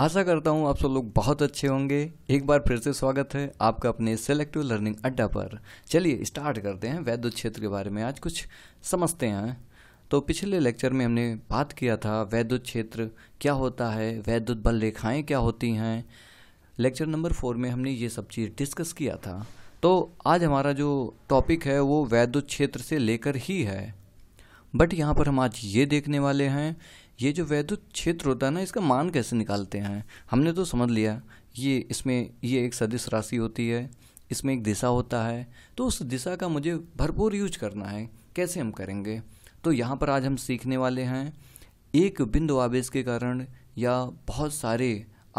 आशा करता हूँ आप सब लोग बहुत अच्छे होंगे एक बार फिर से स्वागत है आपका अपने सेलेक्टिव लर्निंग अड्डा पर चलिए स्टार्ट करते हैं वैद्युत क्षेत्र के बारे में आज कुछ समझते हैं तो पिछले लेक्चर में हमने बात किया था वैद्युत क्षेत्र क्या होता है वैद्युत बल रेखाएँ क्या होती हैं लेक्चर नंबर फोर में हमने ये सब चीज़ डिस्कस किया था तो आज हमारा जो टॉपिक है वो वैद्युत क्षेत्र से लेकर ही है बट यहाँ पर हम आज ये देखने वाले हैं ये जो वैद्युत क्षेत्र होता है ना इसका मान कैसे निकालते हैं हमने तो समझ लिया ये इसमें ये एक सदिश राशि होती है इसमें एक दिशा होता है तो उस दिशा का मुझे भरपूर यूज करना है कैसे हम करेंगे तो यहाँ पर आज हम सीखने वाले हैं एक बिंदु आवेश के कारण या बहुत सारे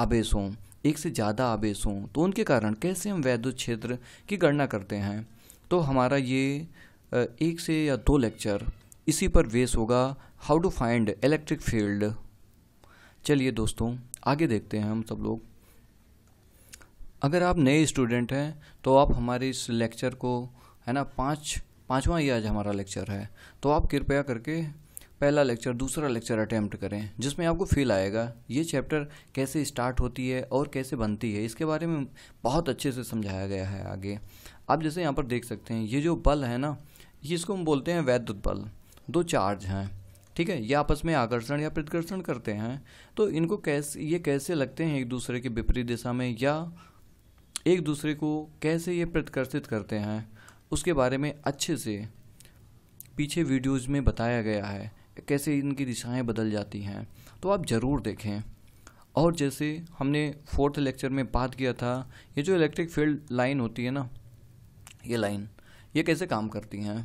आवेश हों एक से ज़्यादा आवेश हों तो उनके कारण कैसे हम वैद्युत क्षेत्र की गणना करते हैं तो हमारा ये एक से या दो लेक्चर इसी पर बेस होगा how to find electric field चलिए दोस्तों आगे देखते हैं हम सब लोग अगर आप नए स्टूडेंट हैं तो आप हमारे इस लेक्चर को है ना पाँच पाँचवा ही आज हमारा लेक्चर है तो आप कृपया करके पहला लेक्चर दूसरा लेक्चर अटैम्प्ट करें जिसमें आपको फील आएगा ये चैप्टर कैसे स्टार्ट होती है और कैसे बनती है इसके बारे में बहुत अच्छे से समझाया गया है आगे आप जैसे यहाँ पर देख सकते हैं ये जो बल है ना इसको हम बोलते हैं वैद्युत बल दो चार्ज हैं ठीक है ये आपस में आकर्षण या प्रतिकर्षण करते हैं तो इनको कैसे ये कैसे लगते हैं एक दूसरे के विपरीत दिशा में या एक दूसरे को कैसे ये प्रतिकर्षित करते हैं उसके बारे में अच्छे से पीछे वीडियोज़ में बताया गया है कैसे इनकी दिशाएं बदल जाती हैं तो आप ज़रूर देखें और जैसे हमने फोर्थ लेक्चर में बात किया था ये जो इलेक्ट्रिक फील्ड लाइन होती है ना ये लाइन ये कैसे काम करती हैं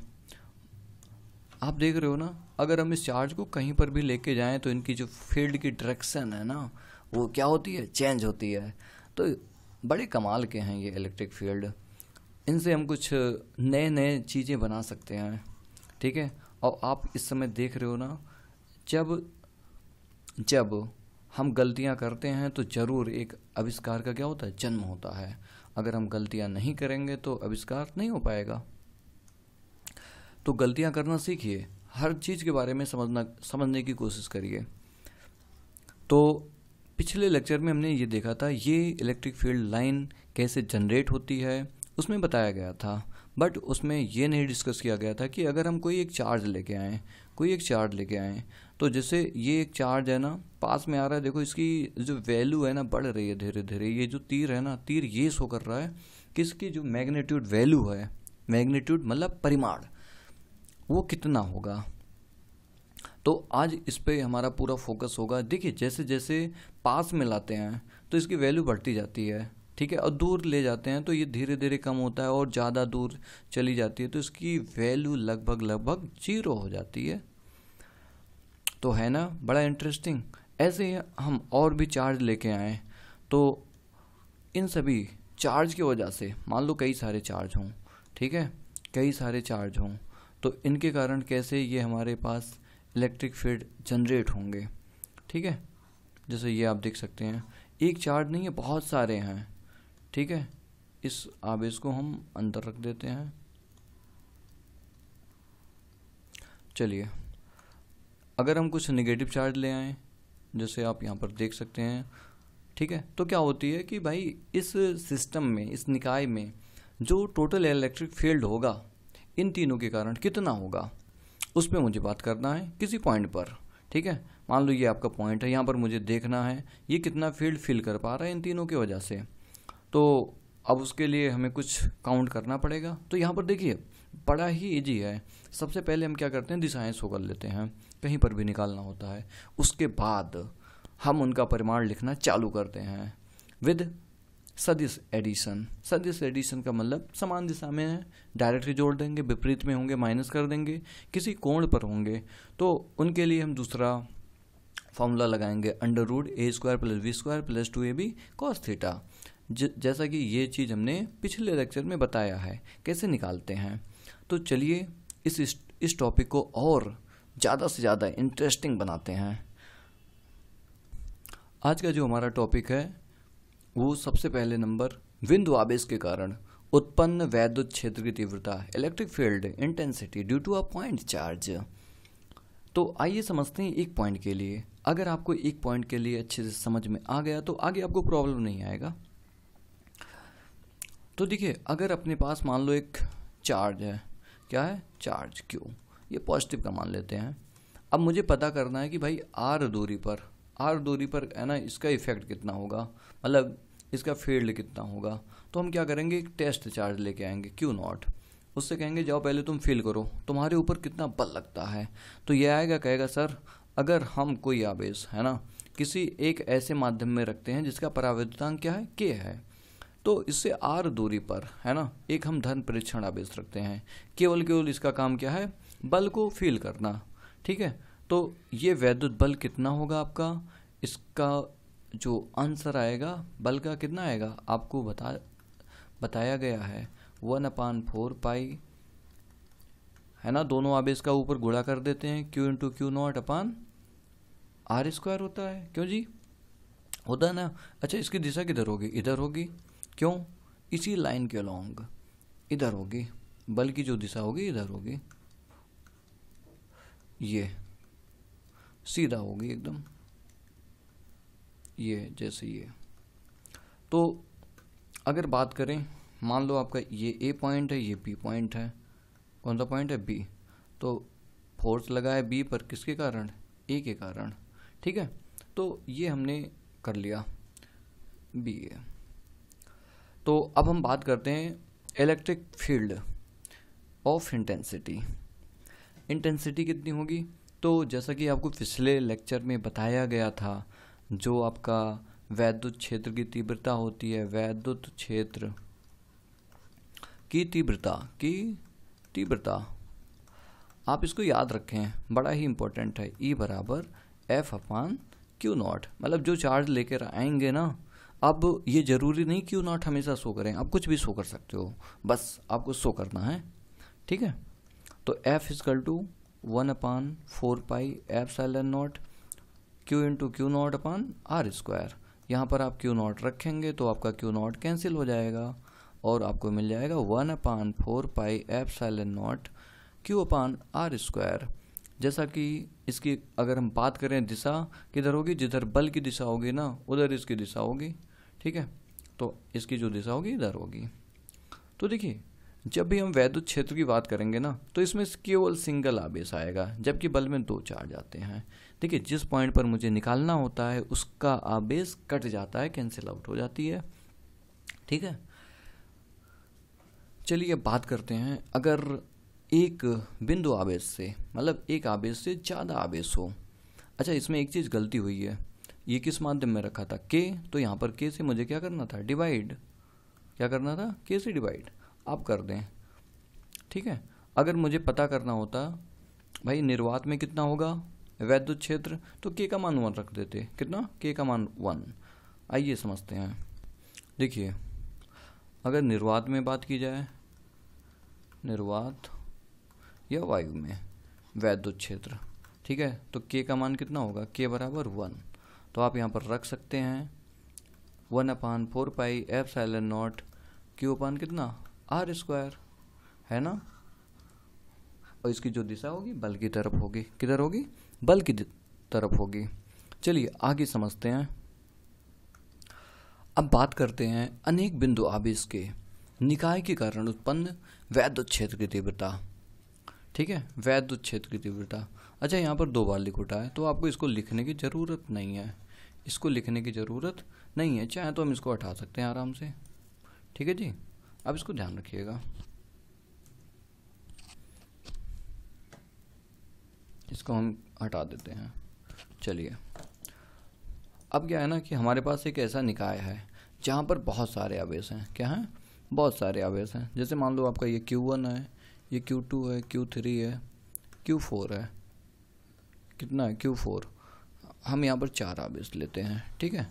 आप देख रहे हो ना अगर हम इस चार्ज को कहीं पर भी लेके जाएं तो इनकी जो फील्ड की डायरेक्शन है ना वो क्या होती है चेंज होती है तो बड़े कमाल के हैं ये इलेक्ट्रिक फील्ड इनसे हम कुछ नए नए चीज़ें बना सकते हैं ठीक है और आप इस समय देख रहे हो ना जब जब हम गलतियां करते हैं तो ज़रूर एक आविष्कार का क्या होता है जन्म होता है अगर हम गलतियां नहीं करेंगे तो आविष्कार नहीं हो पाएगा तो गलतियाँ करना सीखिए हर चीज़ के बारे में समझना समझने की कोशिश करिए तो पिछले लेक्चर में हमने ये देखा था ये इलेक्ट्रिक फील्ड लाइन कैसे जनरेट होती है उसमें बताया गया था बट उसमें ये नहीं डिस्कस किया गया था कि अगर हम कोई एक चार्ज लेके आएँ कोई एक चार्ज लेके आएँ तो जैसे ये एक चार्ज है ना पास में आ रहा है देखो इसकी जो वैल्यू है ना बढ़ रही है धीरे धीरे ये जो तीर है ना तीर ये शो कर रहा है कि इसकी जो मैग्नीट्यूड वैल्यू है मैग्नीट्यूड मतलब परिमाण वो कितना होगा तो आज इस पर हमारा पूरा फोकस होगा देखिए जैसे जैसे पास में लाते हैं तो इसकी वैल्यू बढ़ती जाती है ठीक है और दूर ले जाते हैं तो ये धीरे धीरे कम होता है और ज़्यादा दूर चली जाती है तो इसकी वैल्यू लगभग लगभग जीरो हो जाती है तो है ना बड़ा इंटरेस्टिंग ऐसे ही हम और भी चार्ज लेके आए तो इन सभी चार्ज की वजह से मान लो कई सारे चार्ज हों ठीक है कई सारे चार्ज हों तो इनके कारण कैसे ये हमारे पास इलेक्ट्रिक फील्ड जनरेट होंगे ठीक है जैसे ये आप देख सकते हैं एक चार्ज नहीं है बहुत सारे हैं ठीक है इस आवेश को हम अंदर रख देते हैं चलिए अगर हम कुछ नेगेटिव चार्ज ले आएँ जैसे आप यहाँ पर देख सकते हैं ठीक है तो क्या होती है कि भाई इस सिस्टम में इस निकाय में जो टोटल इलेक्ट्रिक फील्ड होगा इन तीनों के कारण कितना होगा उस पर मुझे बात करना है किसी पॉइंट पर ठीक है मान लो ये आपका पॉइंट है यहाँ पर मुझे देखना है ये कितना फील्ड फिल कर पा रहा है इन तीनों की वजह से तो अब उसके लिए हमें कुछ काउंट करना पड़ेगा तो यहाँ पर देखिए बड़ा ही ईजी है सबसे पहले हम क्या करते हैं दिशाएँ शो कर लेते हैं कहीं पर भी निकालना होता है उसके बाद हम उनका परिमाण लिखना चालू करते हैं विद सदिश एडिशन सदिश एडिशन का मतलब समान दिशा में डायरेक्टली जोड़ देंगे विपरीत में होंगे माइनस कर देंगे किसी कोण पर होंगे तो उनके लिए हम दूसरा फॉर्मूला लगाएंगे under root A square plus B square plus two A B cos theta जैसा कि ये चीज़ हमने पिछले लेक्चर में बताया है कैसे निकालते हैं तो चलिए इस इस टॉपिक को और ज़्यादा से ज़्यादा इंटरेस्टिंग बनाते हैं आज का जो हमारा टॉपिक है वो सबसे पहले नंबर विंद आवेश के कारण उत्पन्न वैद्युत क्षेत्र की तीव्रता electric field intensity due to a point charge तो आइए समझते हैं एक पॉइंट के लिए अगर आपको एक पॉइंट के लिए अच्छे से समझ में आ गया तो आगे आपको प्रॉब्लम नहीं आएगा तो देखिए अगर अपने पास मान लो एक चार्ज है क्या है चार्ज क्यू ये पॉजिटिव का मान लेते हैं अब मुझे पता करना है कि भाई आर दूरी पर आर दूरी पर है ना इसका इफेक्ट कितना होगा मतलब इसका फील्ड कितना होगा तो हम क्या करेंगे एक टेस्ट चार्ज लेके आएंगे क्यू नॉट उससे कहेंगे जाओ पहले तुम फील करो तुम्हारे ऊपर कितना बल लगता है तो यह आएगा कहेगा सर अगर हम कोई आवेश है ना किसी एक ऐसे माध्यम में रखते हैं जिसका परावैधतांक क्या है के है तो इससे आर दूरी पर है ना एक हम धन परीक्षण आवेश रखते हैं केवल केवल इसका काम क्या है बल को फील करना ठीक है तो ये वैद्युत बल कितना होगा आपका इसका जो आंसर आएगा बल का कितना आएगा आपको बता बताया गया है वन अपान फोर पाई है ना दोनों आप इसका ऊपर गुड़ा कर देते हैं q into q naught upon r square होता है क्यों जी होता है ना अच्छा इसकी दिशा किधर होगी इधर होगी क्यों इसी लाइन के अलॉन्ग इधर होगी बल की जो दिशा होगी इधर होगी ये सीधा होगी एकदम ये जैसे ये तो अगर बात करें मान लो आपका ये ए पॉइंट है ये बी पॉइंट है कौन सा पॉइंट है बी तो फोर्स लगा है बी पर किसके कारण ए के कारण ठीक है तो ये हमने कर लिया बी ए तो अब हम बात करते हैं electric field of intensity intensity कितनी होगी तो जैसा कि आपको पिछले लेक्चर में बताया गया था जो आपका वैद्युत क्षेत्र की तीव्रता होती है वैद्युत क्षेत्र की तीव्रता की तीव्रता आप इसको याद रखें बड़ा ही इम्पोर्टेंट है ई e बराबर एफ अपान क्यू नॉट मतलब जो चार्ज लेकर आएंगे ना अब ये ज़रूरी नहीं क्यू नॉट हमेशा शो करें आप कुछ भी शो कर सकते हो बस आपको शो करना है ठीक है तो F equal to one upon four pi epsilon naught q into q naught upon r square यहाँ पर आप क्यू नॉट रखेंगे तो आपका क्यू नॉट कैंसिल हो जाएगा और आपको मिल जाएगा one upon four pi epsilon naught q upon r square जैसा कि इसकी अगर हम बात करें दिशा किधर होगी जिधर बल की दिशा होगी ना उधर इसकी दिशा होगी ठीक है तो इसकी जो दिशा होगी इधर होगी तो देखिए जब भी हम वैद्युत क्षेत्र की बात करेंगे ना तो इसमें केवल सिंगल आवेश आएगा जबकि बल में दो चार्ज आते हैं देखिए जिस पॉइंट पर मुझे निकालना होता है उसका आवेश कट जाता है कैंसिल आउट हो जाती है ठीक है चलिए बात करते हैं अगर एक बिंदु आवेश से मतलब एक आवेश से ज़्यादा आवेश हो अच्छा इसमें एक चीज़ गलती हुई है ये किस माध्यम में रखा था के तो यहाँ पर के से मुझे क्या करना था डिवाइड क्या करना था के से डिवाइड आप कर दें ठीक है अगर मुझे पता करना होता भाई निर्वात में कितना होगा वैद्युत क्षेत्र तो के का मान वन रख देते कितना के का मान वन आइए समझते हैं देखिए अगर निर्वात में बात की जाए निर्वात या वायु में वैद्युत क्षेत्र ठीक है तो के का मान कितना होगा के बराबर वन तो आप यहाँ पर रख सकते हैं one upon four pi epsilon naught q upon कितना आर स्क्वायर है ना और इसकी जो दिशा होगी बल की तरफ होगी किधर होगी बल की तरफ होगी चलिए आगे समझते हैं अब बात करते हैं अनेक बिंदु आवेश के निकाय के कारण उत्पन्न वैद्य क्षेत्र की तीव्रता ठीक है वैद्य क्षेत्र की तीव्रता अच्छा यहाँ पर दो बार लिख उठा है तो आपको इसको लिखने की ज़रूरत नहीं है इसको लिखने की ज़रूरत नहीं है चाहे तो हम इसको हटा सकते हैं आराम से ठीक है जी अब इसको ध्यान रखिएगा इसको हम हटा देते हैं चलिए अब क्या है ना कि हमारे पास एक ऐसा निकाय है जहाँ पर बहुत सारे आवेश हैं क्या हैं बहुत सारे आवेश हैं जैसे मान लो आपका ये Q1 है ये Q2 है Q3 है Q4 है कितना है Q4 हम यहाँ पर चार आवेश लेते हैं ठीक है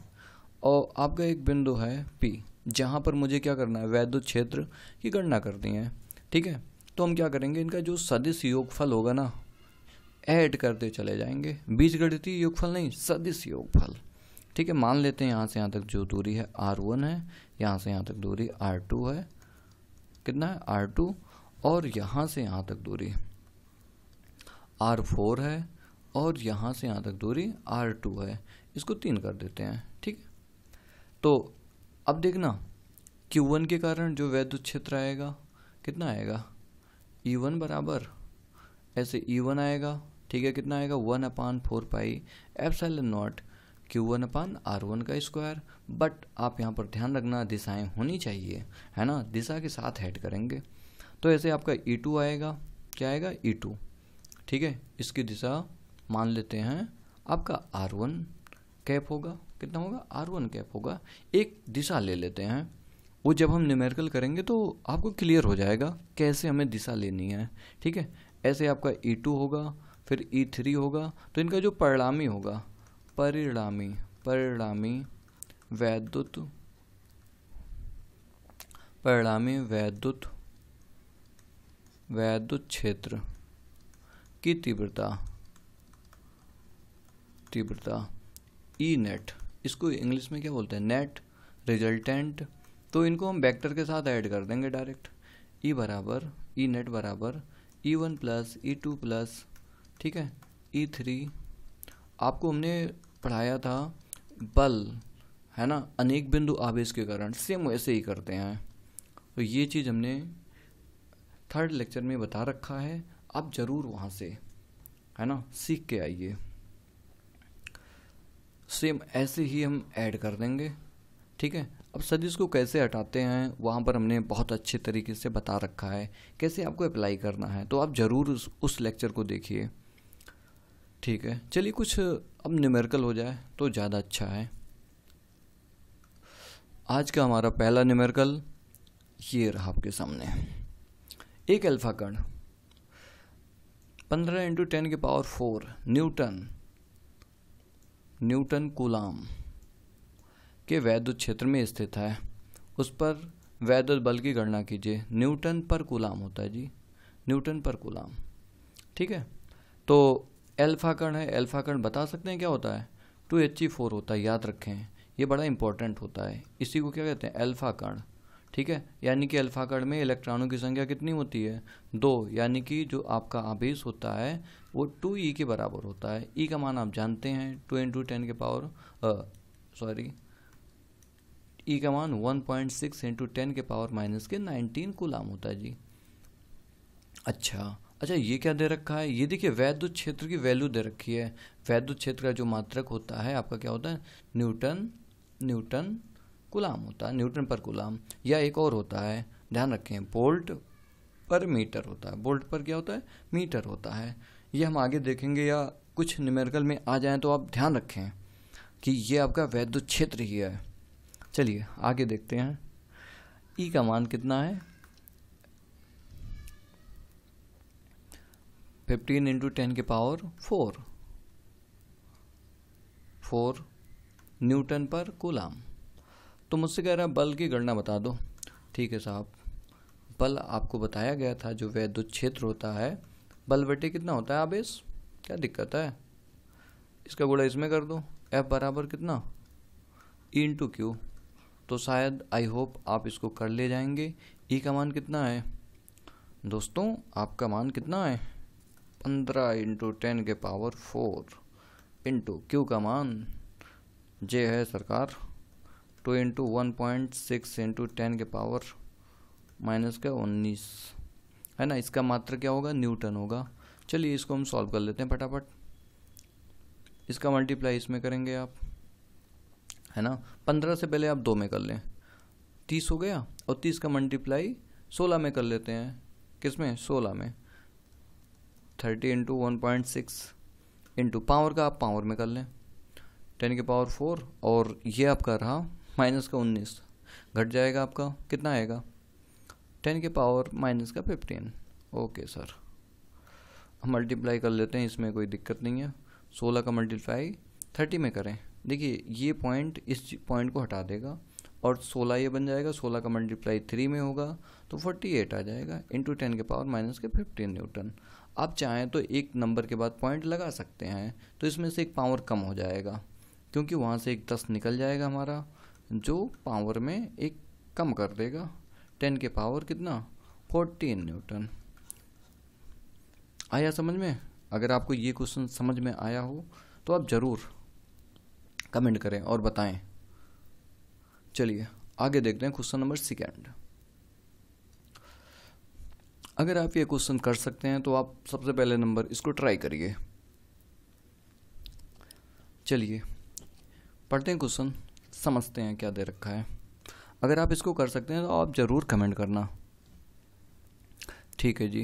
और आपका एक बिंदु है P जहाँ पर मुझे क्या करना है वैद्य क्षेत्र की गणना करनी है ठीक है तो हम क्या करेंगे इनका जो सदिश योगफल होगा ना ऐड करते चले जाएंगे बीज गणितीय योगफल नहीं सदिश योगफल ठीक है मान लेते हैं यहाँ से यहाँ तक जो दूरी है आर वन है यहाँ से यहाँ तक दूरी आर टू है कितना है आर टू और यहाँ से यहाँ तक दूरी आर फोर है और यहाँ से यहाँ तक दूरी आर टू है इसको तीन कर देते हैं ठीक है तो अब देखना क्यू वन के कारण जो वैद्युत क्षेत्र आएगा कितना आएगा ई e वन बराबर ऐसे ई e वन आएगा ठीक है कितना आएगा one upon four pi epsilon naught q one upon r one का स्क्वायर बट आप यहाँ पर ध्यान रखना दिशाएं होनी चाहिए है ना दिशा के साथ हेड करेंगे तो ऐसे आपका ई e टू आएगा क्या आएगा ई टू ठीक है इसकी दिशा मान लेते हैं आपका आर वन कैप होगा कितना होगा आर वन कैप होगा एक दिशा ले लेते हैं वो जब हम न्यूमेरिकल करेंगे तो आपको क्लियर हो जाएगा कैसे हमें दिशा लेनी है ठीक है ऐसे आपका ई e टू होगा फिर ई e थ्री होगा तो इनका जो परिणामी होगा परिणामी परिणामी वैद्युत परिणामी वैद्युत वैद्युत क्षेत्र की तीव्रता तीव्रता ई e नेट इसको इंग्लिश में क्या बोलते हैं नेट रिजल्टेंट तो इनको हम वेक्टर के साथ ऐड कर देंगे डायरेक्ट ई e बराबर ई e नेट बराबर E one plus E two plus ठीक है ई e थ्री आपको हमने पढ़ाया था बल है ना अनेक बिंदु आवेश के कारण सेम वैसे ही करते हैं तो ये चीज़ हमने थर्ड लेक्चर में बता रखा है आप ज़रूर वहाँ से है ना सीख के आइए सेम ऐसे ही हम ऐड कर देंगे ठीक है अब सदिस को कैसे हटाते हैं वहाँ पर हमने बहुत अच्छे तरीके से बता रखा है कैसे आपको अप्लाई करना है तो आप ज़रूर उस, उस लेक्चर को देखिए ठीक है चलिए कुछ अब न्यूमेरिकल हो जाए तो ज़्यादा अच्छा है आज का हमारा पहला न्यूमेरिकल ये रहा आपके सामने एक अल्फा कण पंद्रह इंटू टेन के power four newton newton coulomb के वैद्युत क्षेत्र में स्थित है उस पर वैद्युत बल की गणना कीजिए न्यूटन पर कुलाम होता है जी न्यूटन पर कुलाम ठीक है तो एल्फा कण है एल्फा कण बता सकते हैं क्या होता है टू एच ई फोर होता है याद रखें ये बड़ा इंपॉर्टेंट होता है इसी को क्या कहते हैं अल्फा कण ठीक है यानी कि अल्फा कण में इलेक्ट्रॉनों की संख्या कितनी होती है दो यानी कि जो आपका आवेश होता है वो टू ई e के बराबर होता है ई e का मान आप जानते हैं टू इंटू टेन के पावर सॉरी ई का मान one point six into ten के पावर माइनस के नाइनटीन कुलाम होता है जी अच्छा अच्छा ये क्या दे रखा है ये देखिए वैद्युत क्षेत्र की वैल्यू दे रखी है वैद्युत क्षेत्र का जो मात्रक होता है आपका क्या होता है न्यूटन न्यूटन कुलाम होता है न्यूटन पर कुलाम या एक और होता है ध्यान रखें बोल्ट पर मीटर होता है बोल्ट पर क्या होता है मीटर होता है ये हम आगे देखेंगे या कुछ न्यूमेरिकल में आ जाएँ तो आप ध्यान रखें कि ये आपका वैद्य क्षेत्र ही है चलिए आगे देखते हैं ई e का मान कितना है फिफ्टीन इंटू टेन के पावर फोर फोर न्यूटन पर कोलाम तो मुझसे कह रहा है बल की गणना बता दो ठीक है साहब बल आपको बताया गया था जो वैद्युत क्षेत्र होता है बल बटे कितना होता है आवेश क्या दिक्कत है इसका गुड़ा इसमें कर दो एफ बराबर कितना ई इंटू क्यू तो शायद आई होप आप इसको कर ले जाएंगे ई e का मान कितना है दोस्तों आपका मान कितना है पंद्रह इंटू टेन के पावर फोर इंटू क्यू का मान जे है सरकार two into one point six into ten के पावर माइनस का उन्नीस है ना इसका मात्र क्या होगा न्यूटन होगा चलिए इसको हम सॉल्व कर लेते हैं फटाफट इसका मल्टीप्लाई इसमें करेंगे आप है ना पंद्रह से पहले आप दो में कर लें तीस हो गया और तीस का मल्टीप्लाई सोलह में कर लेते हैं किस में सोलह में thirty into one point six into power का आप पावर में कर लें टेन के पावर फोर और ये आपका रहा माइनस का उन्नीस घट जाएगा आपका कितना आएगा टेन के पावर माइनस का फिफ्टीन ओके सर मल्टीप्लाई कर लेते हैं इसमें कोई दिक्कत नहीं है सोलह का मल्टीप्लाई थर्टी में करें देखिए ये पॉइंट इस पॉइंट को हटा देगा और सोलह ये बन जाएगा सोलह का मल्टीप्लाई थ्री में होगा तो फोर्टी एट आ जाएगा इंटू टेन के पावर माइनस के फिफ्टीन न्यूटन आप चाहें तो एक नंबर के बाद पॉइंट लगा सकते हैं तो इसमें से एक पावर कम हो जाएगा क्योंकि वहाँ से एक दस निकल जाएगा हमारा जो पावर में एक कम कर देगा टेन के पावर कितना फोर्टीन न्यूटन आया समझ में अगर आपको ये क्वेश्चन समझ में आया हो तो आप ज़रूर कमेंट करें और बताएं चलिए आगे देखते हैं क्वेश्चन नंबर सेकेंड अगर आप ये क्वेश्चन कर सकते हैं तो आप सबसे पहले नंबर इसको ट्राई करिए चलिए पढ़ते हैं क्वेश्चन समझते हैं क्या दे रखा है अगर आप इसको कर सकते हैं तो आप ज़रूर कमेंट करना ठीक है जी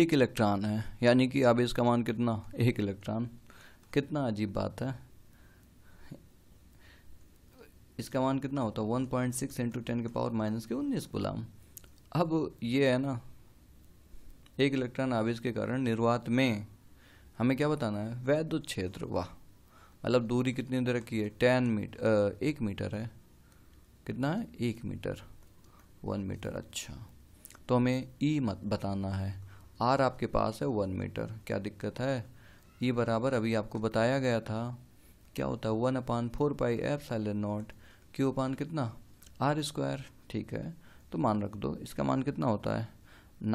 एक इलेक्ट्रॉन है यानी कि आप इसका मान कितना एक इलेक्ट्रॉन कितना अजीब बात है इसका मान कितना होता है one point six into ten के पावर माइनस के उन्नीस गुलाम अब ये है ना एक इलेक्ट्रॉन आवेश के कारण निर्वात में हमें क्या बताना है वैद्युत क्षेत्र वाह मतलब दूरी कितनी दे रखी है टेन मीटर एक मीटर है कितना है एक मीटर वन मीटर अच्छा तो हमें ई e मत बताना है आर आपके पास है वन मीटर क्या दिक्कत है ई e बराबर अभी आपको बताया गया था क्या होता है one upon four pi epsilon naught q upon कितना आर स्क्वायर ठीक है तो मान रख दो इसका मान कितना होता है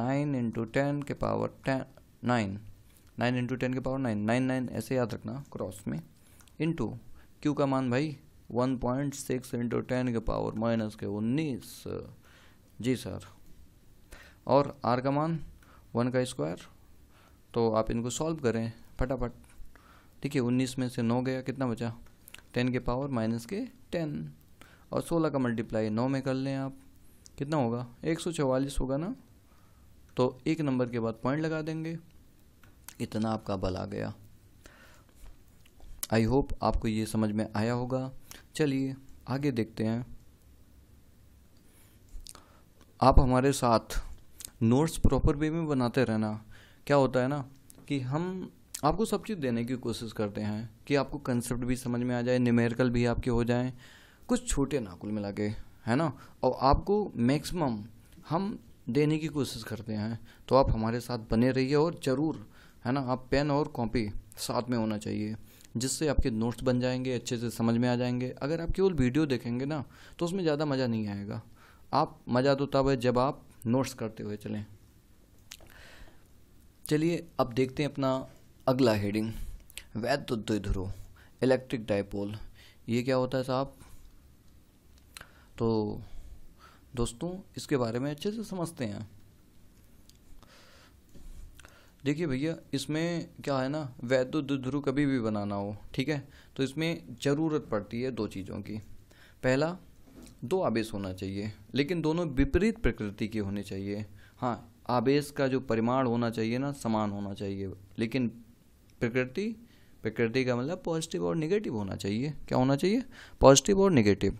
नाइन इंटू टेन के power ten nine nine into ten के पावर नाइन नाइन नाइन ऐसे याद रखना क्रॉस में इंटू क्यू का मान भाई one point six into ten के पावर माइनस के उन्नीस जी सर और आर का मान वन का स्क्वायर तो आप इनको सॉल्व करें फटाफट ठीक है उन्नीस में से नौ गया कितना बचा टेन के पावर माइनस के टेन और सोलह का मल्टीप्लाई नौ में कर लें आप कितना होगा एक सौ चवालीस होगा ना तो एक नंबर के बाद पॉइंट लगा देंगे इतना आपका बल आ गया आई होप आपको ये समझ में आया होगा चलिए आगे देखते हैं आप हमारे साथ नोट्स प्रॉपर वे में बनाते रहना क्या होता है ना कि हम आपको सब चीज़ देने की कोशिश करते हैं कि आपको कंसेप्ट भी समझ में आ जाए न्यूमेरिकल भी आपके हो जाएं कुछ छोटे ना कुल मिला के है ना और आपको मैक्सिमम हम देने की कोशिश करते हैं तो आप हमारे साथ बने रहिए और ज़रूर है ना आप पेन और कॉपी साथ में होना चाहिए जिससे आपके नोट्स बन जाएंगे अच्छे से समझ में आ जाएंगे अगर आप केवल वीडियो देखेंगे ना तो उसमें ज़्यादा मज़ा नहीं आएगा आप मज़ा तो तब है जब आप नोट्स करते हुए चलें चलिए अब देखते हैं अपना अगला हेडिंग वैद्युत इलेक्ट्रिक डायपोल ये क्या होता है साहब तो दोस्तों इसके बारे में अच्छे से समझते हैं देखिए भैया इसमें क्या है ना वैद्य दुध्रु कभी भी बनाना हो ठीक है तो इसमें ज़रूरत पड़ती है दो चीज़ों की पहला दो आवेश होना चाहिए लेकिन दोनों विपरीत प्रकृति के होने चाहिए हाँ आवेश का जो परिमाण होना चाहिए ना समान होना चाहिए लेकिन प्रकृति प्रकृति का मतलब पॉजिटिव और निगेटिव होना चाहिए क्या होना चाहिए पॉजिटिव और निगेटिव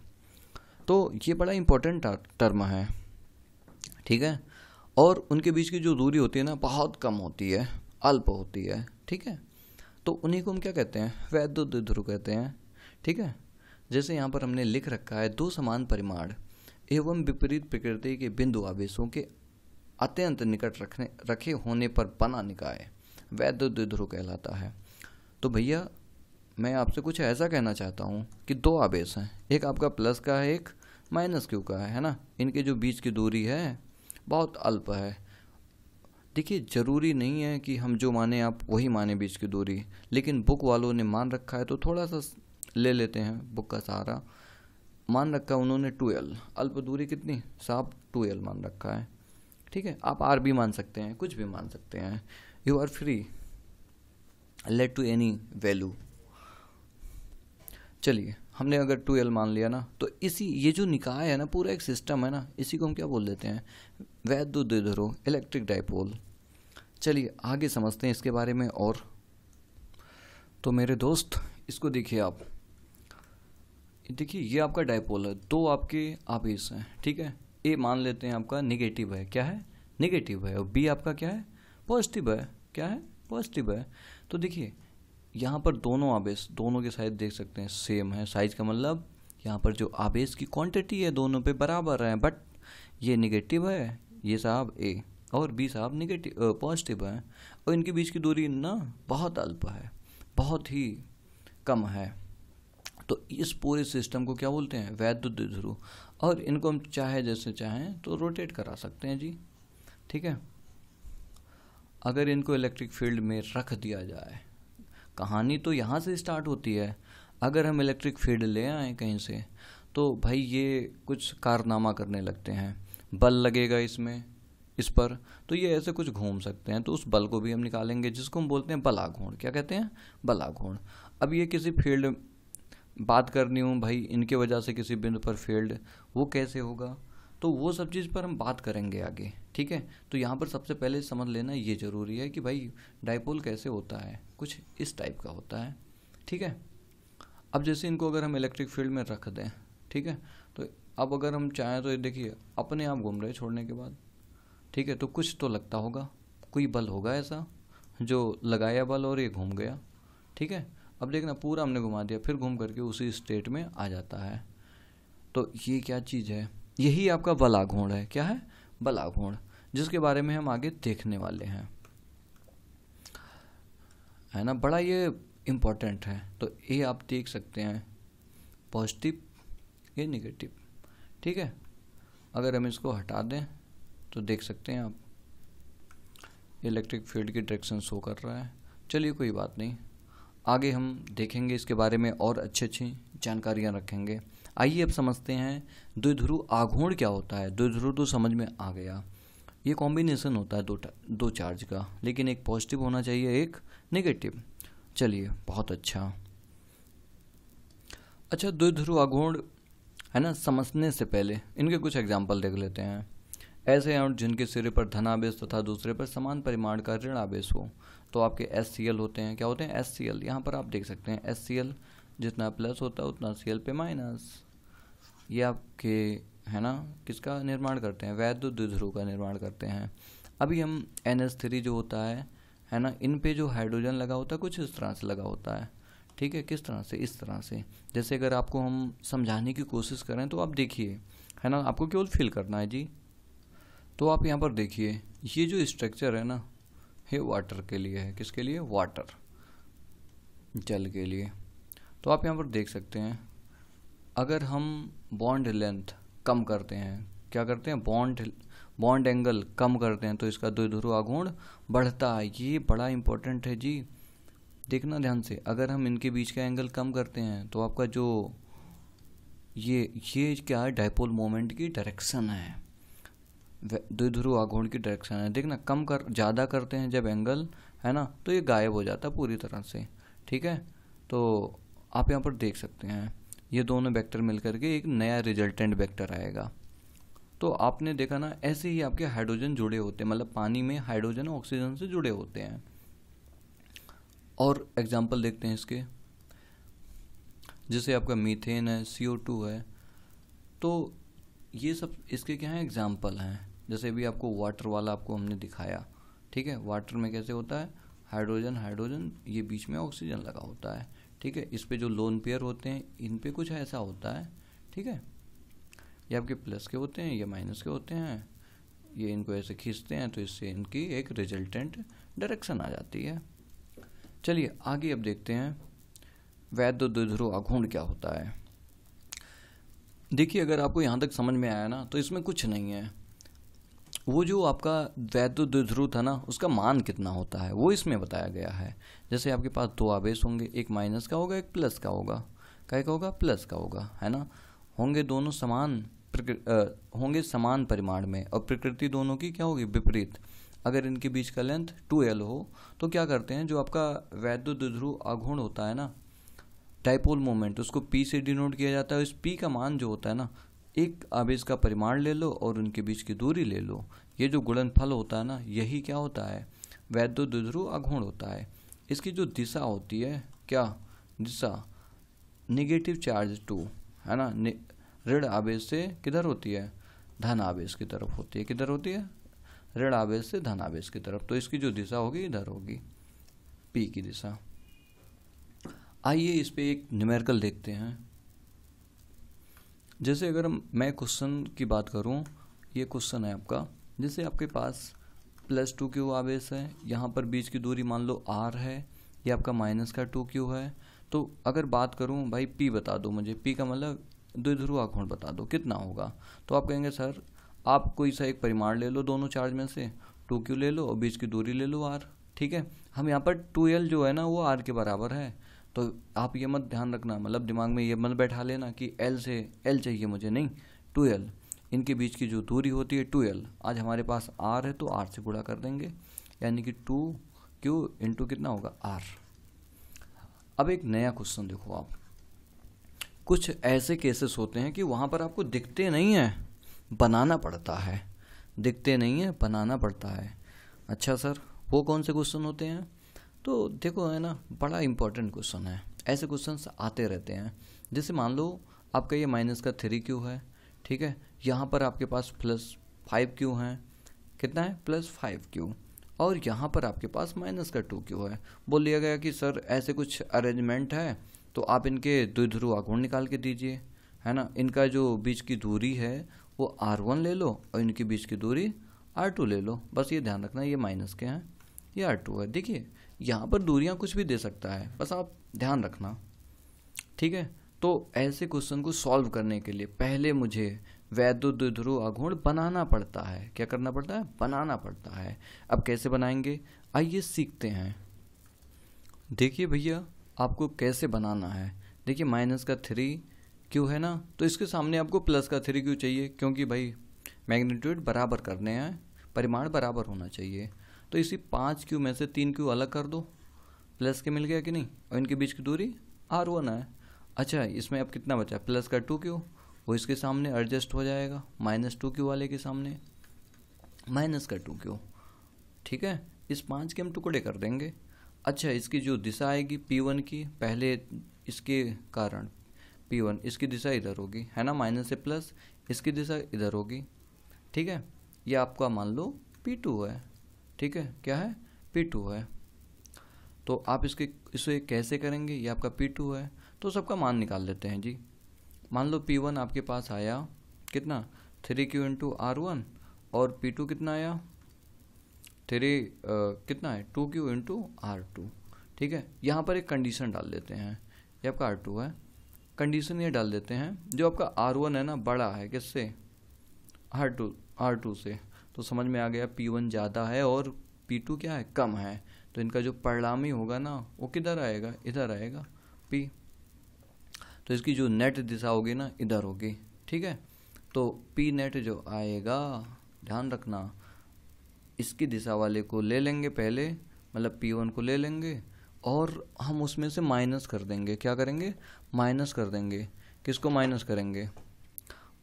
तो ये बड़ा इम्पोर्टेंट टर्म है ठीक है और उनके बीच की जो दूरी होती है ना बहुत कम होती है अल्प होती है ठीक है तो उन्हीं को हम क्या कहते हैं वैद्य ध्रुव कहते हैं ठीक है जैसे यहाँ पर हमने लिख रखा है दो समान परिमाण एवं विपरीत प्रकृति के बिंदु आवेशों के अत्यंत निकट रखने रखे होने पर बना निकाय वैद्य ध्रुव कहलाता है तो भैया मैं आपसे कुछ ऐसा कहना चाहता हूँ कि दो आवेश हैं एक आपका प्लस का है एक माइनस क्यू का है है ना इनके जो बीच की दूरी है बहुत अल्प है देखिए ज़रूरी नहीं है कि हम जो माने आप वही माने बीच की दूरी लेकिन बुक वालों ने मान रखा है तो थोड़ा सा ले लेते हैं बुक का सहारा मान रखा है उन्होंने टूएल अल्प दूरी कितनी साफ टूएल मान रखा है ठीक है आप आर भी मान सकते हैं कुछ भी मान सकते हैं you are free let to any value चलिए हमने अगर टूएल मान लिया ना तो इसी ये जो निकाय है ना पूरा एक सिस्टम है ना इसी को हम क्या बोल देते हैं वैद्युत द्विध्रुव इलेक्ट्रिक डाइपोल चलिए आगे समझते हैं इसके बारे में और तो मेरे दोस्त इसको देखिए आप देखिए ये आपका डायपोल है दो आपके आपेस हैं ठीक है ए मान लेते हैं आपका निगेटिव है क्या है निगेटिव है और बी आपका क्या है पॉजिटिव है क्या है पॉजिटिव है तो देखिए यहाँ पर दोनों आवेश दोनों के साइज देख सकते हैं सेम है साइज का मतलब यहाँ पर जो आवेश की क्वांटिटी है दोनों पे बराबर है बट ये निगेटिव है ये साहब ए और बी साहब निगेटिव पॉजिटिव हैं और इनके बीच की दूरी ना बहुत अल्प है बहुत ही कम है तो इस पूरे सिस्टम को क्या बोलते हैं वैद्युत ध्रुव और इनको हम चाहे जैसे चाहें तो रोटेट करा सकते हैं जी ठीक है अगर इनको इलेक्ट्रिक फील्ड में रख दिया जाए कहानी तो यहाँ से स्टार्ट होती है अगर हम इलेक्ट्रिक फील्ड ले आए कहीं से तो भाई ये कुछ कारनामा करने लगते हैं बल लगेगा इसमें इस पर तो ये ऐसे कुछ घूम सकते हैं तो उस बल को भी हम निकालेंगे जिसको हम बोलते हैं बलाघूर्ण क्या कहते हैं बलाघूर्ण अब ये किसी फील्ड बात करनी हो भाई इनके वजह से किसी बिंदु पर फील्ड वो कैसे होगा तो वो सब चीज़ पर हम बात करेंगे आगे ठीक है तो यहाँ पर सबसे पहले समझ लेना ये ज़रूरी है कि भाई डाइपोल कैसे होता है कुछ इस टाइप का होता है ठीक है अब जैसे इनको अगर हम इलेक्ट्रिक फील्ड में रख दें ठीक है तो अब अगर हम चाहें तो ये देखिए अपने आप घूम रहे छोड़ने के बाद ठीक है तो कुछ तो लगता होगा कोई बल होगा ऐसा जो लगाया बल और ये घूम गया ठीक है अब देखना पूरा हमने घुमा दिया फिर घूम करके उसी स्टेट में आ जाता है तो ये क्या चीज़ है यही आपका बलाघोण है क्या है बलाघोण जिसके बारे में हम आगे देखने वाले हैं है ना बड़ा ये इम्पोर्टेंट है तो ये आप देख सकते हैं पॉजिटिव या निगेटिव ठीक है अगर हम इसको हटा दें तो देख सकते हैं आप इलेक्ट्रिक फील्ड की डायरेक्शन शो कर रहा है चलिए कोई बात नहीं आगे हम देखेंगे इसके बारे में और अच्छी अच्छी जानकारियाँ रखेंगे आइए अब समझते हैं द्विध्रुव आघूर्ण क्या होता है द्विध्रुव तो समझ में आ गया ये कॉम्बिनेशन होता है दो दो चार्ज का लेकिन एक पॉजिटिव होना चाहिए एक नेगेटिव चलिए बहुत अच्छा अच्छा द्विध्रुव आघूर्ण है ना समझने से पहले इनके कुछ एग्जाम्पल देख लेते हैं ऐसे अणु जिनके सिरे पर धनावेश तथा दूसरे पर समान परिमाण का ऋण आवेश हो तो आपके एस सी एल होते हैं क्या होते हैं एस सी एल यहाँ पर आप देख सकते हैं एस सी एल जितना प्लस होता है उतना सी एल पे माइनस ये आपके है ना किसका निर्माण करते हैं वैद्य द्विध्रुव का निर्माण करते हैं अभी हम एन एस थ्री जो होता है है ना इन पे जो हाइड्रोजन लगा होता है कुछ इस तरह से लगा होता है ठीक है किस तरह से इस तरह से जैसे अगर आपको हम समझाने की कोशिश करें तो आप देखिए है ना आपको केवल फील करना है जी तो आप यहाँ पर देखिए ये जो स्ट्रक्चर है ना ये वाटर के लिए है किसके लिए वाटर जल के लिए तो आप यहाँ पर देख सकते हैं अगर हम बॉन्ड लेंथ कम करते हैं क्या करते हैं बॉन्ड बॉन्ड एंगल कम करते हैं तो इसका गुण बढ़ता है ये बड़ा इंपॉर्टेंट है जी देखना ध्यान से अगर हम इनके बीच का एंगल कम करते हैं तो आपका जो ये ये क्या है डायपोल मोमेंट की डायरेक्शन है द्विध्रुव आघोण की डायरेक्शन है देखना कम कर ज़्यादा करते हैं जब एंगल है ना तो ये गायब हो जाता है पूरी तरह से ठीक है तो आप यहाँ पर देख सकते हैं ये दोनों वेक्टर मिल करके एक नया रिजल्टेंट वेक्टर आएगा तो आपने देखा ना ऐसे ही आपके हाइड्रोजन जुड़े होते हैं मतलब पानी में हाइड्रोजन ऑक्सीजन से जुड़े होते हैं और एग्जाम्पल देखते हैं इसके जैसे आपका मीथेन है सी है तो ये सब इसके क्या हैं एग्जाम्पल हैं जैसे भी आपको वाटर वाला आपको हमने दिखाया ठीक है वाटर में कैसे होता है हाइड्रोजन हाइड्रोजन ये बीच में ऑक्सीजन लगा होता है ठीक है इस पर जो लोन पेयर होते हैं इन पे कुछ ऐसा होता है ठीक है ये आपके प्लस के होते हैं या माइनस के होते हैं ये इनको ऐसे खींचते हैं तो इससे इनकी एक रिजल्टेंट डायरेक्शन आ जाती है चलिए आगे अब देखते हैं वैद्य दुध्रो अघूर्ण क्या होता है देखिए अगर आपको यहाँ तक समझ में आया ना तो इसमें कुछ नहीं है वो जो आपका वैद्य दुध्रु था ना उसका मान कितना होता है वो इसमें बताया गया है जैसे आपके पास दो आवेश होंगे एक माइनस का होगा एक प्लस का होगा क्या का होगा प्लस का होगा है ना होंगे दोनों समान आ, होंगे समान परिमाण में और प्रकृति दोनों की क्या होगी विपरीत अगर इनके बीच का लेंथ टू एल हो तो क्या करते हैं जो आपका वैद्युत ध्रुव अघुण होता है ना डाइपोल मोमेंट उसको पी से डिनोट किया जाता है इस पी का मान जो होता है ना एक आवेश का परिमाण ले लो और उनके बीच की दूरी ले लो ये जो गुणनफल होता है ना यही क्या होता है वैद्युत ध्रुव अघुण होता है इसकी जो दिशा होती है क्या दिशा निगेटिव चार्ज टू है ना ऋण आवेश से किधर होती है धन आवेश की तरफ होती है किधर होती है ऋण आवेश से धन आवेश की तरफ तो इसकी जो दिशा होगी इधर होगी पी की दिशा आइए इस पर एक न्यूमेरिकल देखते हैं जैसे अगर मैं क्वेश्चन की बात करूं ये क्वेश्चन है आपका जैसे आपके पास प्लस टू क्यू आवेश है यहाँ पर बीच की दूरी मान लो आर है ये आपका माइनस का टू क्यू है तो अगर बात करूँ भाई पी बता दो मुझे पी का मतलब द्विध्रुव आघूर्ण बता दो कितना होगा तो आप कहेंगे सर आप कोई सा एक परिमाण ले लो दोनों चार्ज में से टू क्यू ले लो और बीच की दूरी ले लो आर ठीक है हम यहाँ पर टू एल जो है ना वो आर के बराबर है तो आप ये मत ध्यान रखना मतलब दिमाग में ये मत बैठा लेना कि एल से एल चाहिए मुझे नहीं टू एल इनके बीच की जो दूरी होती है टू एल आज हमारे पास आर है तो आर से गुड़ा कर देंगे यानी कि टू क्यू इंटू कितना होगा आर अब एक नया क्वेश्चन देखो आप कुछ ऐसे केसेस होते हैं कि वहाँ पर आपको दिखते नहीं हैं बनाना पड़ता है दिखते नहीं हैं बनाना पड़ता है अच्छा सर वो कौन से क्वेश्चन होते हैं तो देखो है ना बड़ा इंपॉर्टेंट क्वेश्चन है ऐसे क्वेश्चन आते रहते हैं जैसे मान लो आपका ये माइनस का थ्री क्यू है ठीक है यहाँ पर आपके पास प्लस फाइव क्यू है कितना है प्लस फाइव क्यू और यहाँ पर आपके पास माइनस का टू क्यू है बोल लिया गया कि सर ऐसे कुछ अरेंजमेंट है तो आप इनके द्विध्रुव आकोण निकाल के दीजिए है ना इनका जो बीच की दूरी है वो आर वन ले लो और इनके बीच की दूरी आर टू ले लो बस ये ध्यान रखना ये माइनस के हैं ये आर टू है देखिए यहाँ पर दूरियाँ कुछ भी दे सकता है बस आप ध्यान रखना ठीक है तो ऐसे क्वेश्चन को सॉल्व करने के लिए पहले मुझे ध्रुव आघूर्ण बनाना पड़ता है क्या करना पड़ता है बनाना पड़ता है अब कैसे बनाएंगे आइए सीखते हैं देखिए भैया आपको कैसे बनाना है देखिए माइनस का थ्री क्यू है ना तो इसके सामने आपको प्लस का थ्री क्यू चाहिए क्योंकि भाई मैग्नीट्यूड बराबर करने हैं परिमाण बराबर होना चाहिए तो इसी पाँच क्यू में से तीन क्यू अलग कर दो प्लस के मिल गया कि नहीं और इनके बीच की दूरी आर वन है अच्छा इसमें अब कितना बचा प्लस का टू क्यू वो इसके सामने एडजस्ट हो जाएगा माइनस टू क्यू वाले के सामने माइनस का टू क्यू ठीक है इस पाँच के हम टुकड़े कर देंगे अच्छा इसकी जो दिशा आएगी पी वन की पहले इसके कारण पी वन इसकी दिशा इधर होगी है ना माइनस से प्लस इसकी दिशा इधर होगी ठीक है ये आपका मान लो पी टू है ठीक है क्या है पी टू है तो आप इसके इसे कैसे करेंगे ये आपका पी टू है तो सबका मान निकाल लेते हैं जी मान लो पी वन आपके पास आया कितना three q into r one और पी टू कितना आया थ्री कितना है two q into r two ठीक है यहाँ पर एक कंडीशन डाल देते हैं ये आपका आर टू है कंडीशन ये डाल देते हैं जो आपका आर वन है ना बड़ा है किससे आर टू आर टू से तो समझ में आ गया पी वन ज़्यादा है और पी टू क्या है कम है तो इनका जो परिणामी होगा ना वो किधर आएगा इधर आएगा पी तो इसकी जो नेट दिशा होगी ना इधर होगी ठीक है तो पी नेट जो आएगा ध्यान रखना इसकी दिशा वाले को ले लेंगे पहले मतलब पी वन को ले लेंगे और हम उसमें से माइनस कर देंगे क्या करेंगे माइनस कर देंगे किसको माइनस करेंगे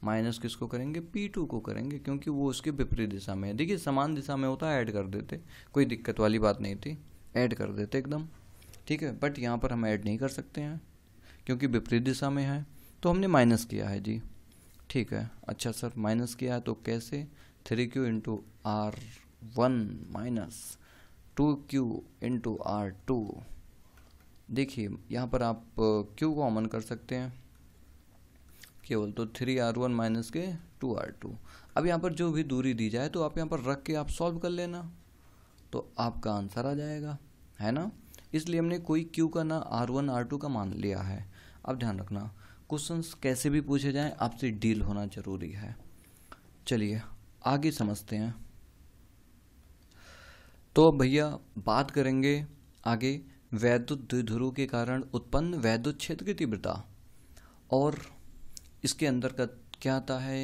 माइनस किसको करेंगे पी टू को करेंगे क्योंकि वो उसके विपरीत दिशा में है देखिए समान दिशा में होता है ऐड कर देते कोई दिक्कत वाली बात नहीं थी ऐड कर देते एकदम ठीक है बट यहाँ पर हम ऐड नहीं कर सकते हैं क्योंकि विपरीत दिशा में है तो हमने माइनस किया है जी ठीक है अच्छा सर माइनस किया है तो कैसे three q into r one minus two q into r two देखिए यहाँ पर आप क्यू को कॉमन कर सकते हैं केवल तो थ्री आर वन माइनस के टू आर टू अब यहाँ पर जो भी दूरी दी जाए तो आप यहाँ पर रख के आप सॉल्व कर लेना तो आपका आंसर आ जाएगा है ना इसलिए हमने कोई क्यू का ना आर वन आर टू का मान लिया है अब ध्यान रखना क्वेश्चन कैसे भी पूछे जाएं आपसे डील होना जरूरी है चलिए आगे समझते हैं तो भैया बात करेंगे आगे वैद्युत द्विध्रुव के कारण उत्पन्न वैद्युत क्षेत्र की तीव्रता और इसके अंदर का क्या आता है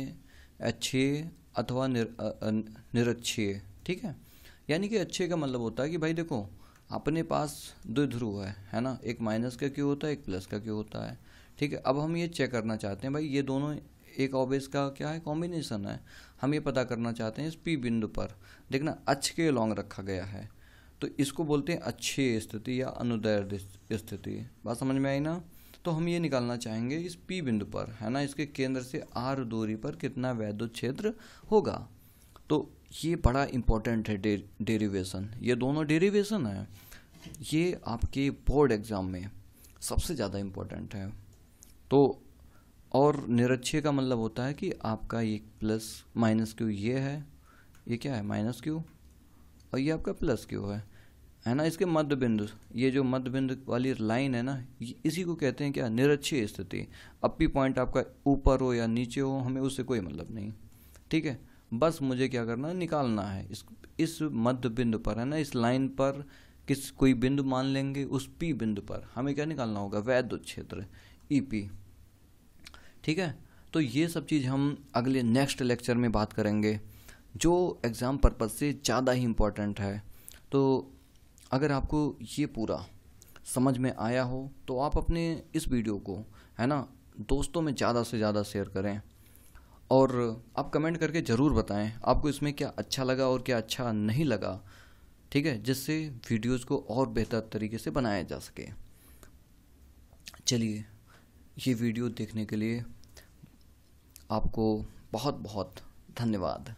अच्छे अथवा निर, निरक्षीय ठीक है यानी कि अच्छे का मतलब होता है कि भाई देखो अपने पास दो ध्रुव है है ना एक माइनस का क्यों होता है एक प्लस का क्यों होता है ठीक है अब हम ये चेक करना चाहते हैं भाई ये दोनों एक ऑबेस का क्या है कॉम्बिनेशन है हम ये पता करना चाहते हैं इस पी बिंदु पर देखना अच्छ के लॉन्ग रखा गया है तो इसको बोलते हैं अच्छी स्थिति या अनुदैर्ध स्थिति बात समझ में आई ना तो हम ये निकालना चाहेंगे इस पी बिंदु पर है ना इसके केंद्र से आर दूरी पर कितना वैद्युत क्षेत्र होगा तो ये बड़ा इम्पोर्टेंट है डे, डेरिवेशन ये दोनों डेरिवेशन है ये आपके बोर्ड एग्ज़ाम में सबसे ज़्यादा इम्पोर्टेंट है तो और निरक्षय का मतलब होता है कि आपका ये प्लस माइनस क्यू ये है ये क्या है माइनस क्यू और ये आपका प्लस क्यू है है ना इसके मध्य बिंदु ये जो मध्य बिंदु वाली लाइन है ना इसी को कहते हैं क्या निरक्षी स्थिति अपी पॉइंट आपका ऊपर हो या नीचे हो हमें उससे कोई मतलब नहीं ठीक है बस मुझे क्या करना है निकालना है इस इस मध्य बिंदु पर है ना इस लाइन पर किस कोई बिंदु मान लेंगे उस पी बिंदु पर हमें क्या निकालना होगा वैद्य क्षेत्र ई e पी ठीक है तो ये सब चीज़ हम अगले नेक्स्ट लेक्चर में बात करेंगे जो एग्ज़ाम पर्पज़ से ज़्यादा ही इम्पोर्टेंट है तो अगर आपको ये पूरा समझ में आया हो तो आप अपने इस वीडियो को है ना दोस्तों में ज़्यादा से ज़्यादा शेयर करें और आप कमेंट करके ज़रूर बताएं आपको इसमें क्या अच्छा लगा और क्या अच्छा नहीं लगा ठीक है जिससे वीडियोस को और बेहतर तरीके से बनाया जा सके चलिए ये वीडियो देखने के लिए आपको बहुत बहुत धन्यवाद